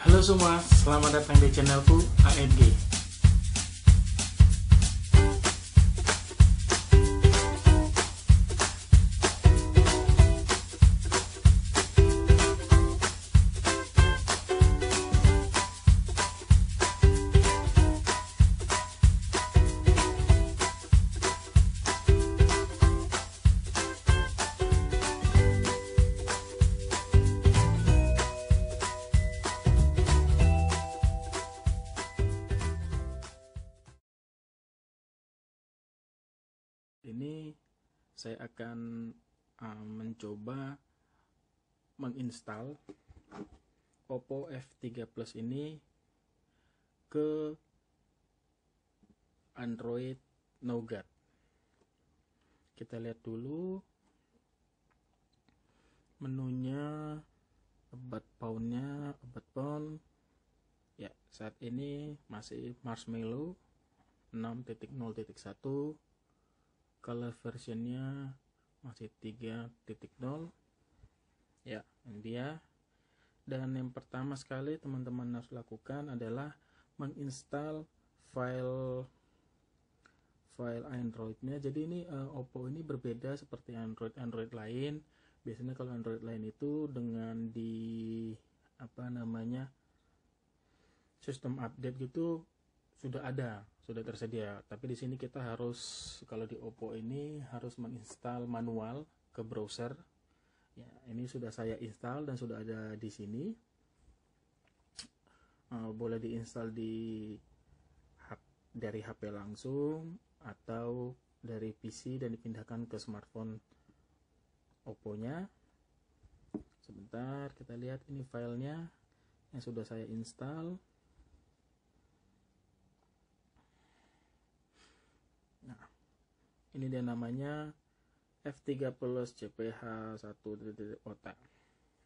Halo semua, selamat datang di channelku AMG. ini saya akan uh, mencoba menginstal Oppo F3 Plus ini ke Android Nougat. Kita lihat dulu menunya obat poundnya obat pound ya saat ini masih marshmallow 6.0.1 color versionnya masih 3.0 ya ini dia dan yang pertama sekali teman-teman harus lakukan adalah menginstal file file Androidnya jadi ini uh, Oppo ini berbeda seperti Android Android lain biasanya kalau Android lain itu dengan di apa namanya sistem update gitu sudah ada sudah tersedia tapi di sini kita harus kalau di Oppo ini harus menginstal manual ke browser ya ini sudah saya install dan sudah ada di sini uh, boleh diinstal di dari HP langsung atau dari PC dan dipindahkan ke smartphone Oppo-nya sebentar kita lihat ini filenya yang sudah saya install ini dia namanya f 3 plus cph 1 otak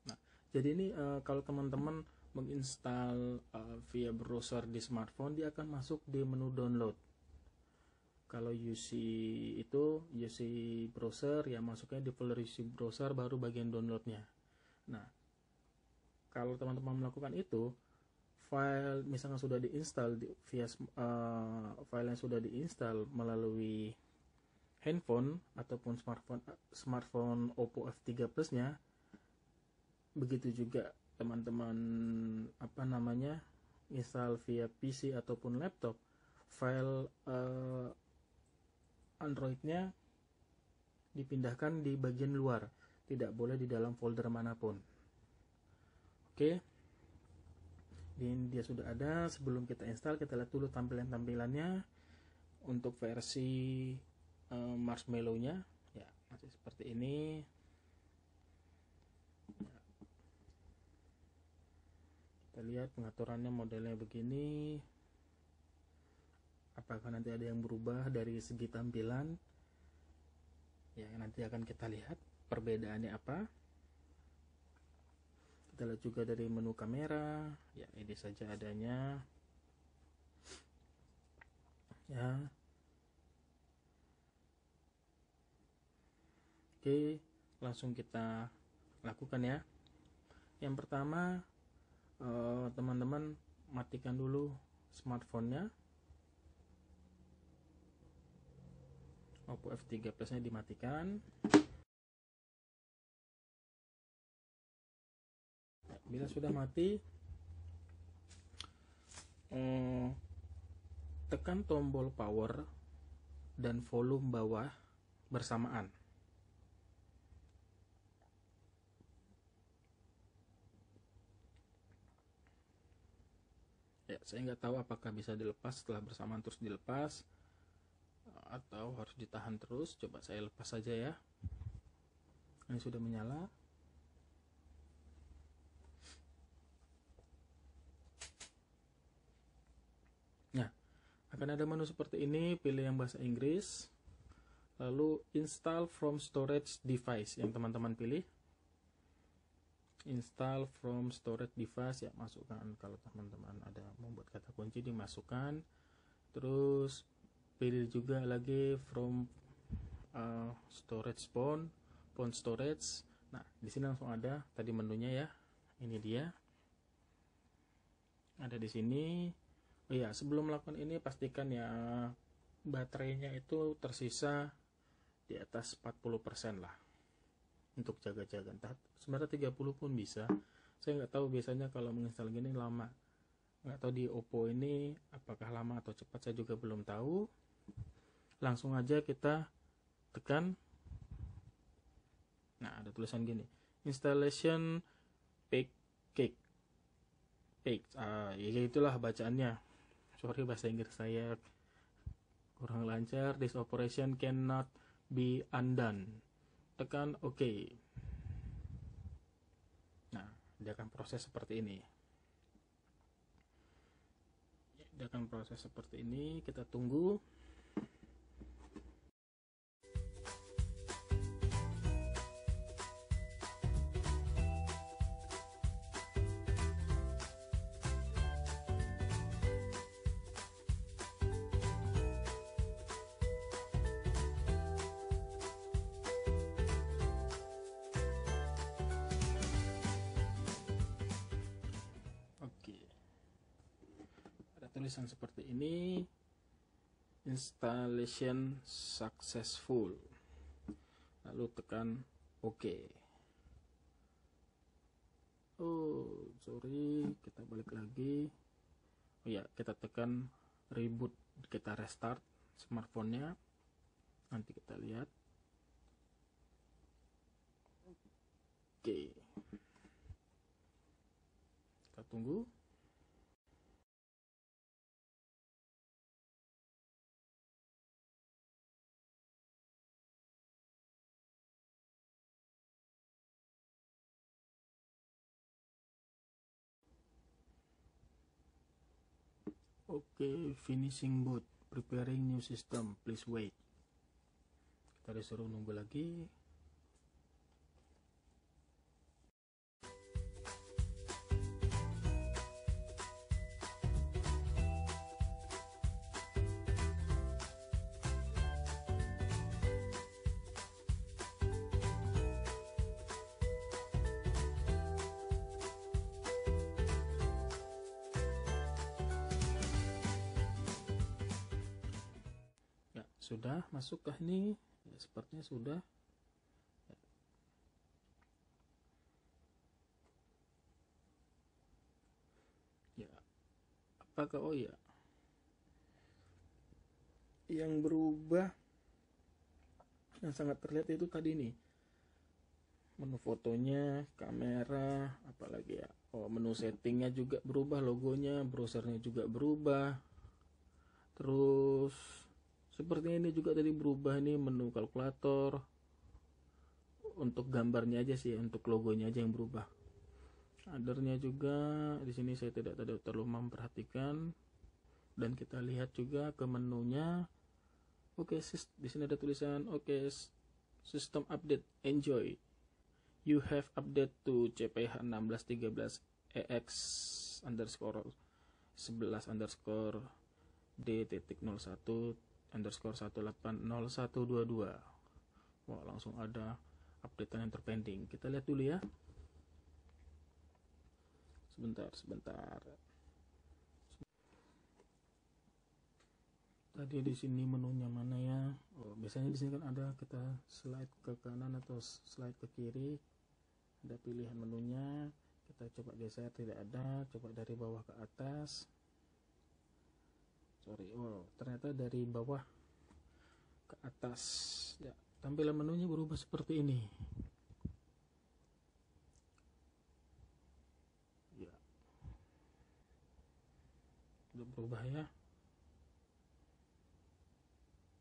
nah jadi ini uh, kalau teman-teman menginstal uh, via browser di smartphone dia akan masuk di menu download kalau UC itu UC browser ya masuknya di folder UC browser baru bagian downloadnya nah kalau teman-teman melakukan itu file misalnya sudah diinstal di, via uh, file yang sudah diinstal melalui handphone ataupun smartphone smartphone Oppo F3 Plus-nya begitu juga teman-teman apa namanya install via PC ataupun laptop file uh, Android-nya dipindahkan di bagian luar tidak boleh di dalam folder manapun oke okay. dia sudah ada sebelum kita install kita lihat dulu tampilan-tampilannya untuk versi marshmallow eh, marshmallownya ya masih seperti ini kita lihat pengaturannya modelnya begini apakah nanti ada yang berubah dari segi tampilan ya nanti akan kita lihat perbedaannya apa kita lihat juga dari menu kamera ya ini saja adanya ya Oke, langsung kita lakukan ya. Yang pertama, eh, teman-teman matikan dulu smartphone-nya. Oppo F3 Plus-nya dimatikan. Bila sudah mati, eh, tekan tombol power dan volume bawah bersamaan. saya nggak tahu apakah bisa dilepas setelah bersamaan terus dilepas eh, atau harus ditahan terus coba saya lepas saja ya ini sudah menyala nah akan ada menu seperti ini pilih yang bahasa Inggris lalu install from storage device yang teman-teman pilih install from storage device ya masukkan kalau teman-teman ada membuat kata kunci dimasukkan terus pilih juga lagi from uh, storage phone phone storage nah di sini langsung ada tadi menunya ya ini dia ada di sini oh ya sebelum melakukan ini pastikan ya baterainya itu tersisa di atas 40% lah untuk jaga-jaga entah 30 pun bisa saya nggak tahu biasanya kalau menginstal gini lama nggak tahu di Oppo ini apakah lama atau cepat saya juga belum tahu langsung aja kita tekan nah ada tulisan gini installation package package ah, ya, ya itulah bacaannya sorry bahasa Inggris saya kurang lancar this operation cannot be undone tekan OK nah dia akan proses seperti ini dia akan proses seperti ini kita tunggu tulisan seperti ini installation successful lalu tekan OK oh sorry kita balik lagi oh ya kita tekan reboot kita restart smartphone-nya nanti kita lihat oke okay. kita tunggu Oke, okay, finishing boot, preparing new system, please wait. Kita disuruh nunggu lagi. sudah masukkah ini ya, sepertinya sudah ya apakah oh ya yang berubah yang sangat terlihat itu tadi nih menu fotonya kamera apalagi ya oh menu settingnya juga berubah logonya browsernya juga berubah terus sepertinya ini juga tadi berubah nih menu kalkulator untuk gambarnya aja sih untuk logonya aja yang berubah adernya juga di sini saya tidak terlalu memperhatikan dan kita lihat juga ke menunya oke okay, di sini ada tulisan oke okay, system update enjoy you have update to CPH 1613 EX underscore 11 underscore D titik 01 underscore 180122 wah langsung ada update yang terpending kita lihat dulu ya sebentar sebentar tadi di sini menunya mana ya oh, biasanya di sini kan ada kita slide ke kanan atau slide ke kiri ada pilihan menunya kita coba geser tidak ada coba dari bawah ke atas sorry oh ternyata dari bawah ke atas ya tampilan menunya berubah seperti ini ya udah berubah ya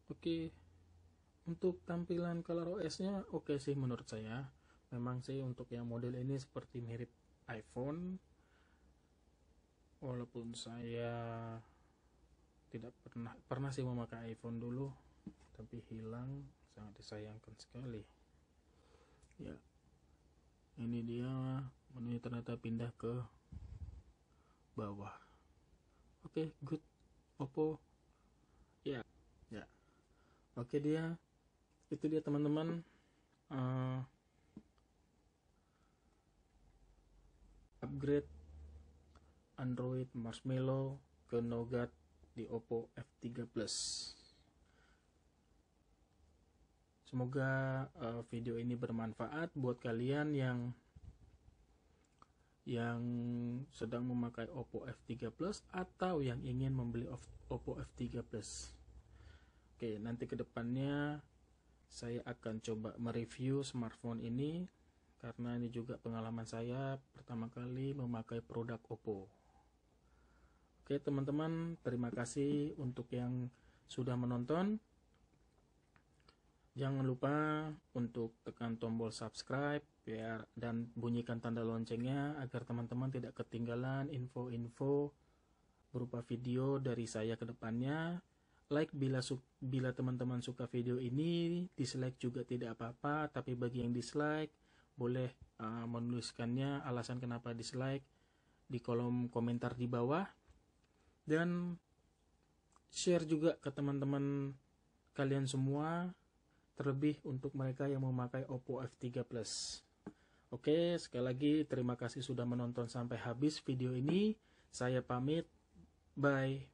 oke untuk tampilan color OS nya oke sih menurut saya memang sih untuk yang model ini seperti mirip iPhone walaupun saya tidak pernah pernah sih memakai iPhone dulu tapi hilang sangat disayangkan sekali ya ini dia menu ternyata pindah ke bawah oke okay, good Oppo ya yeah. ya yeah. oke okay, dia itu dia teman-teman uh, upgrade Android Marshmallow ke Nougat di Oppo F3 Plus. Semoga uh, video ini bermanfaat buat kalian yang yang sedang memakai Oppo F3 Plus atau yang ingin membeli Oppo F3 Plus. Oke, nanti kedepannya saya akan coba mereview smartphone ini karena ini juga pengalaman saya pertama kali memakai produk Oppo. Oke teman-teman, terima kasih untuk yang sudah menonton. Jangan lupa untuk tekan tombol subscribe biar dan bunyikan tanda loncengnya agar teman-teman tidak ketinggalan info-info berupa video dari saya ke depannya. Like bila bila teman-teman suka video ini, dislike juga tidak apa-apa, tapi bagi yang dislike boleh uh, menuliskannya alasan kenapa dislike di kolom komentar di bawah dan share juga ke teman-teman kalian semua terlebih untuk mereka yang memakai Oppo F3 Plus. Oke, sekali lagi terima kasih sudah menonton sampai habis video ini. Saya pamit. Bye.